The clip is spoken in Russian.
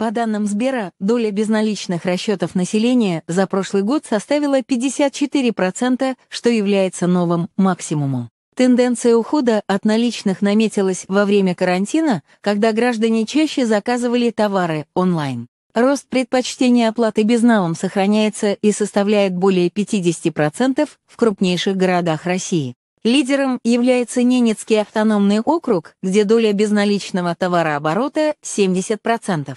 По данным Сбера, доля безналичных расчетов населения за прошлый год составила 54%, что является новым максимумом. Тенденция ухода от наличных наметилась во время карантина, когда граждане чаще заказывали товары онлайн. Рост предпочтения оплаты безналом сохраняется и составляет более 50% в крупнейших городах России. Лидером является Ненецкий автономный округ, где доля безналичного товарооборота 70%.